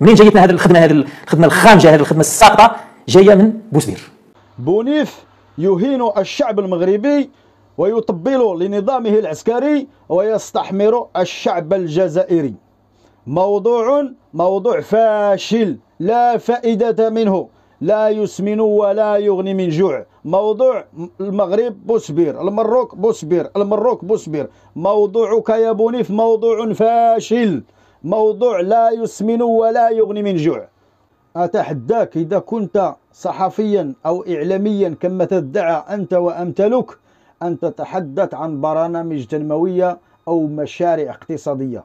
منين جايتنا هذه الخدمه هذه الخدمه الخامجه هذه الخدمه الساقطه جايه من بوسبير بونيف يهين الشعب المغربي ويطبل لنظامه العسكري ويستحمر الشعب الجزائري موضوع موضوع فاشل لا فائدة منه لا يسمن ولا يغني من جوع موضوع المغرب بوسبير المروك بوسبير المروك بوسبير موضوعك يا بونيف موضوع فاشل موضوع لا يسمن ولا يغني من جوع أتحداك إذا كنت صحفيا أو إعلاميا كما تدعى أنت وأمثالك أن تتحدث عن برامج تنموية أو مشاريع اقتصادية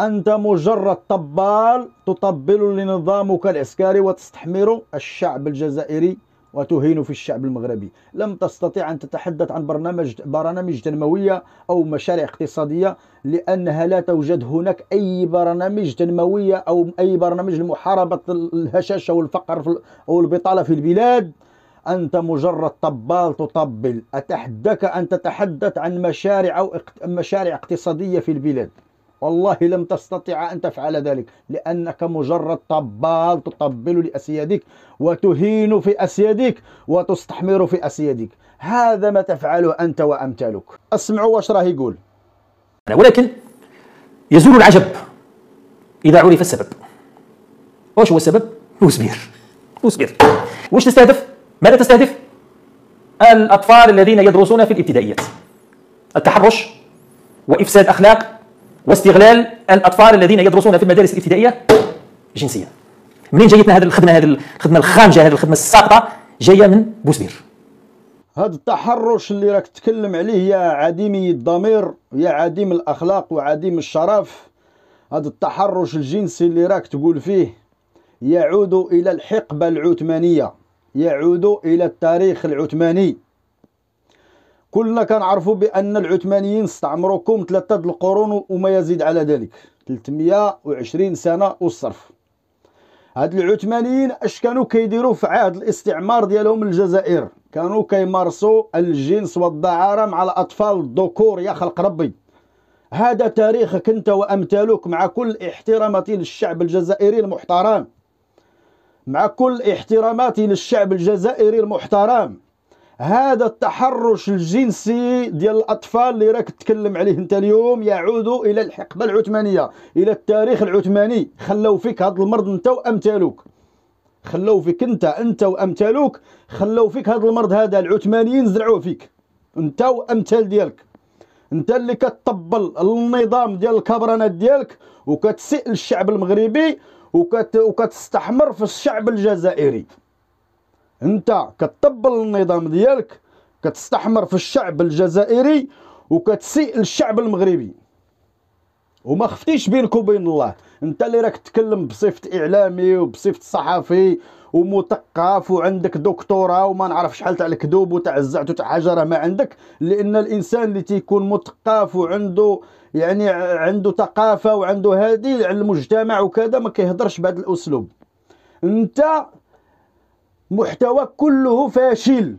أنت مجرد طبال تطبل لنظامك العسكري وتستحمر الشعب الجزائري وتهين في الشعب المغربي لم تستطيع أن تتحدث عن برنامج برامج تنموية أو مشاريع اقتصادية لأنها لا توجد هناك أي برنامج تنموية أو أي برنامج لمحاربة الهشاشة والفقر أو البطالة في البلاد أنت مجرد طبال تطبل أتحدك أن تتحدث عن مشاريع أو مشاريع اقتصادية في البلاد والله لم تستطيع أن تفعل ذلك لأنك مجرد طبال تطبل لأسيادك وتهين في أسيادك وتستحمر في أسيادك هذا ما تفعله أنت وأمثالك اسمعوا واش راه يقول ولكن يزول العجب إذا عرف السبب واش هو السبب؟ أصبر أصبر واش تستهدف؟ ماذا تستهدف؟ الأطفال الذين يدرسون في الابتدائيات التحرش وإفساد أخلاق واستغلال الأطفال الذين يدرسون في المدارس الابتدائية جنسيا منين جايتنا هذه الخدمة هذه الخدمة الخامجة هذه الخدمة الساقطة جاية من بوسبير هذا التحرش اللي راك تتكلم عليه يا عديمي الضمير يا عديم الأخلاق وعديم الشرف هذا التحرش الجنسي اللي راك تقول فيه يعود إلى الحقبة العثمانية يعود إلى التاريخ العثماني كلنا كنعرفوا بان العثمانيين استعمروكم ثلاثه القرون وما يزيد على ذلك 320 سنه والصرف هاد العثمانيين اش كانوا كيديروا في عهد الاستعمار ديالهم الجزائر كانوا كيمارسوا الجنس والدعاره مع الاطفال الذكور يا خلق ربي هذا تاريخك انت وامثالك مع كل احتراماتي للشعب الجزائري المحترم مع كل احتراماتي للشعب الجزائري المحترم هذا التحرش الجنسي ديال الاطفال اللي راك تتكلم عليه انت اليوم يعود الى الحقبه العثمانيه الى التاريخ العثماني خلاو فيك هذا المرض انت وامثالوك خلاو فيك انت انت وامثالوك خلاو فيك هذا المرض هذا العثمانيين زرعوه فيك انت وامثال ديالك انت اللي كتطبل النظام ديال الكبرانات ديالك وكتسئ الشعب المغربي وكت... وكتستحمر في الشعب الجزائري انت كتطبل النظام ديالك كتستحمر في الشعب الجزائري وكتسيء للشعب المغربي وما خفتيش بينك وبين الله انت اللي راك تتكلم بصفه اعلامي وبصفه صحفي ومثقف وعندك دكتوراه وما نعرف شحال تاع الكذوب وتاع الزعت وتاع حاجه راه ما عندك لان الانسان اللي تيكون مثقف وعنده يعني عنده ثقافه وعنده هذه على المجتمع وكذا ما كيهضرش بهذا الاسلوب انت محتوى كله فاشل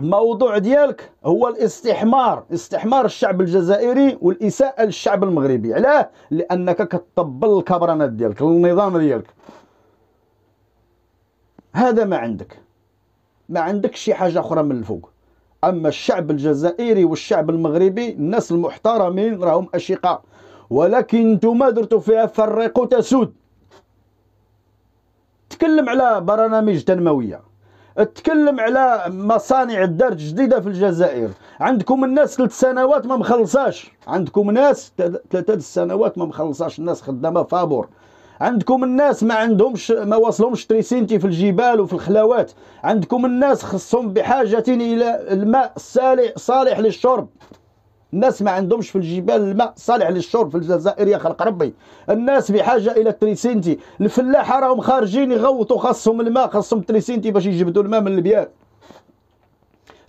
موضوع ديالك هو الاستحمار استحمار الشعب الجزائري والإساءة للشعب المغربي علاه لأنك كتطبل الكبرانات ديالك النظام ديالك هذا ما عندك ما عندك شي حاجة أخرى من الفوق أما الشعب الجزائري والشعب المغربي الناس المحترمين راهم أشقاء ولكن نتوما درتو فيها فرقوا تسود تكلم على برامج تنمويه تكلم على مصانع الدرج جديده في الجزائر عندكم الناس ثلاث سنوات ما مخلصاش عندكم ناس ثلاثه السنوات ما مخلصاش الناس خدامه فابور عندكم الناس ما عندهمش ما وصلهمش تريسينتي في الجبال وفي الخلاوات عندكم الناس خصهم بحاجه الى الماء الصالح للشرب الناس ما عندهمش في الجبال الماء صالح للشرب في الجزائر يا خلق ربي الناس بحاجه الى التريسينتي الفلاحه راهم خارجين يغوطوا خاصهم الماء خاصهم التريسينتي باش يجبدوا الماء من البيار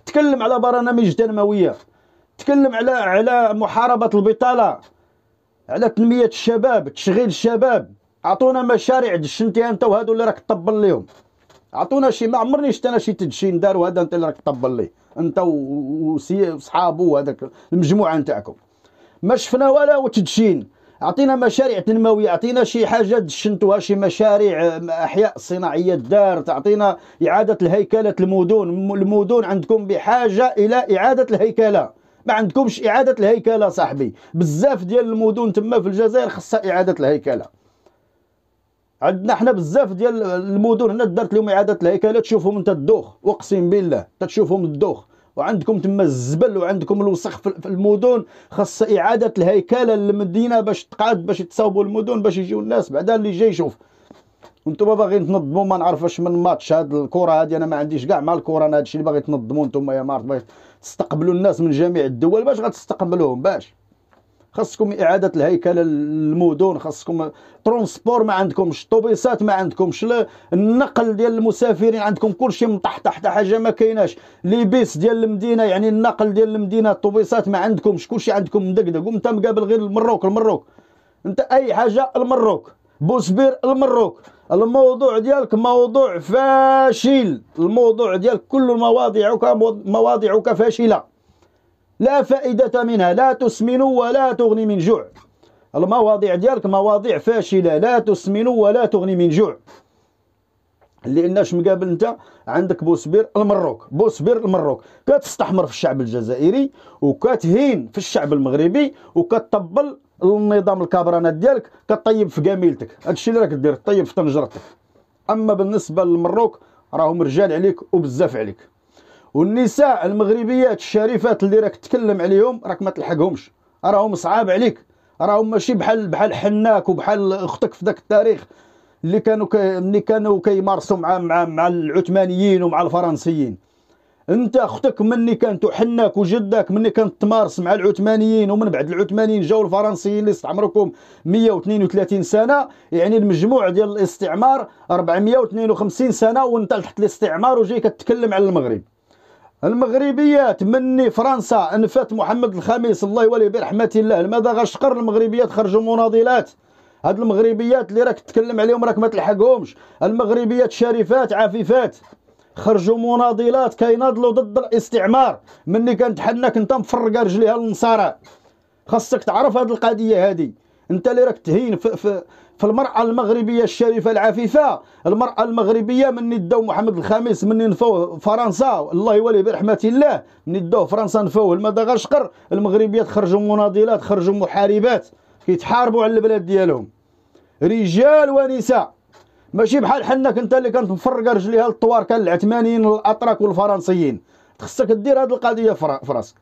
تكلم على برامج تنمويه تكلم على على محاربه البطاله على تنميه الشباب تشغيل الشباب اعطونا مشاريع دشنتيها انت وهادو اللي راك تطبل ليهم عطونا شي ما عمرني شفت انا شي تدشين دار وهذا انت اللي راك تطبل ليه انت وصحابه وهذاك المجموعه نتاعكم ما شفنا ولا تدشين عطينا مشاريع تنمويه عطينا شي حاجه دشنتوها شي مشاريع احياء صناعيه الدار تعطينا اعاده الهيكله المدن المدن عندكم بحاجه الى اعاده الهيكله ما عندكمش اعاده الهيكله صاحبي بزاف ديال المدن تما في الجزائر خصها اعاده الهيكله عندنا حنا بزاف ديال المدن هنا دارت لهم اعاده الهيكله تشوفهم انت الدوخ اقسم بالله تشوفهم الدوخ وعندكم تما الزبل وعندكم الوسخ في المدن خاص اعاده الهيكله للمدينه باش تقعد باش تصاوبوا المدن باش يجيو الناس بعدا اللي جاي يشوف وانتم باغيين تنظموا ما نعرفش من ماتش هاد الكره هادي انا ما عنديش كاع مع الكره انا هادشي اللي باغي تنظموا انتم يا مارت باغي تستقبلوا الناس من جميع الدول باش غتستقبلوهم باش خاصكم اعاده الهيكله للمدن خاصكم ترونسبور ما عندكمش طوبيسات ما عندكمش النقل ديال المسافرين عندكم كلشي مطحطح حتى حاجه ما كايناش لي بيس ديال المدينه يعني النقل ديال المدينه الطوبيسات ما عندكمش كلشي عندكم مدقدق وانت مقابل غير المروك المروك انت اي حاجه المروك بوسبير المروك الموضوع ديالك موضوع فاشل الموضوع ديالك كل مواضيعك مواضيعك فاشله لا فائدة منها لا تسمن ولا تغني من جوع المواضيع ديالك مواضيع فاشلة لا تسمن ولا تغني من جوع اش مقابل انت عندك بوسبير المروك بوسبير المروك كتستحمر في الشعب الجزائري وكتهين في الشعب المغربي وكتطبل النظام الكبرانات ديالك كطيب في كاميلتك هادشي اللي راك دير طيب في طنجرتك اما بالنسبه للمروك راهم رجال عليك وبزاف عليك والنساء المغربيات الشريفات اللي راك تتكلم عليهم راك ما تلحقهمش راهم صعاب عليك راهم ماشي بحال بحال حناك وبحال اختك في ذاك التاريخ اللي كانوا كي اللي كانوا كيمارسوا مع مع مع العثمانيين ومع الفرنسيين انت اختك مني كانت حناك وجدك مني كانت تمارس مع العثمانيين ومن بعد العثمانيين جاوا الفرنسيين اللي استعمروكم 132 سنه يعني المجموع ديال الاستعمار 452 سنه وانت تحت الاستعمار وجاي كتكلم على المغرب المغربيات مني فرنسا انفات محمد الخامس الله يوليه برحمه الله لماذا غشقر المغربيات خرجوا مناضلات هاد المغربيات اللي راك تتكلم عليهم راك ما تلحقهمش المغربيات شريفات عفيفات خرجوا مناضلات كيناضلوا ضد الاستعمار مني كانت حنك انت مفرقه رجليها للنصارى خاصك تعرف هاد القضيه هادي انت اللي راك تهين في, في, في المرأة المغربية الشريفة العفيفة المرأة المغربية من داو محمد الخامس من نفوه فرنسا الله يولي برحمة الله من داو فرنسا نفوه المدى المغربية تخرجوا المغربيات خرجوا مناضلات خرجوا محاربات كيتحاربوا على البلاد ديالهم رجال ونساء ماشي بحال حناك انت اللي كانت مفرقه رجليها للطوار كان العثمانيين الاتراك والفرنسيين خصك دير هذه القضيه في راسك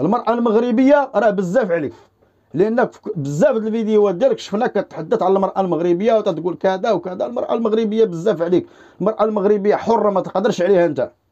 المراه المغربيه راه بزاف عليك لانك بزاف الفيديوهات ديالك شفنا كتحدث على المراه المغربيه وتتقول كذا وكذا المراه المغربيه بزاف عليك المراه المغربيه حره ما تقدرش عليها انت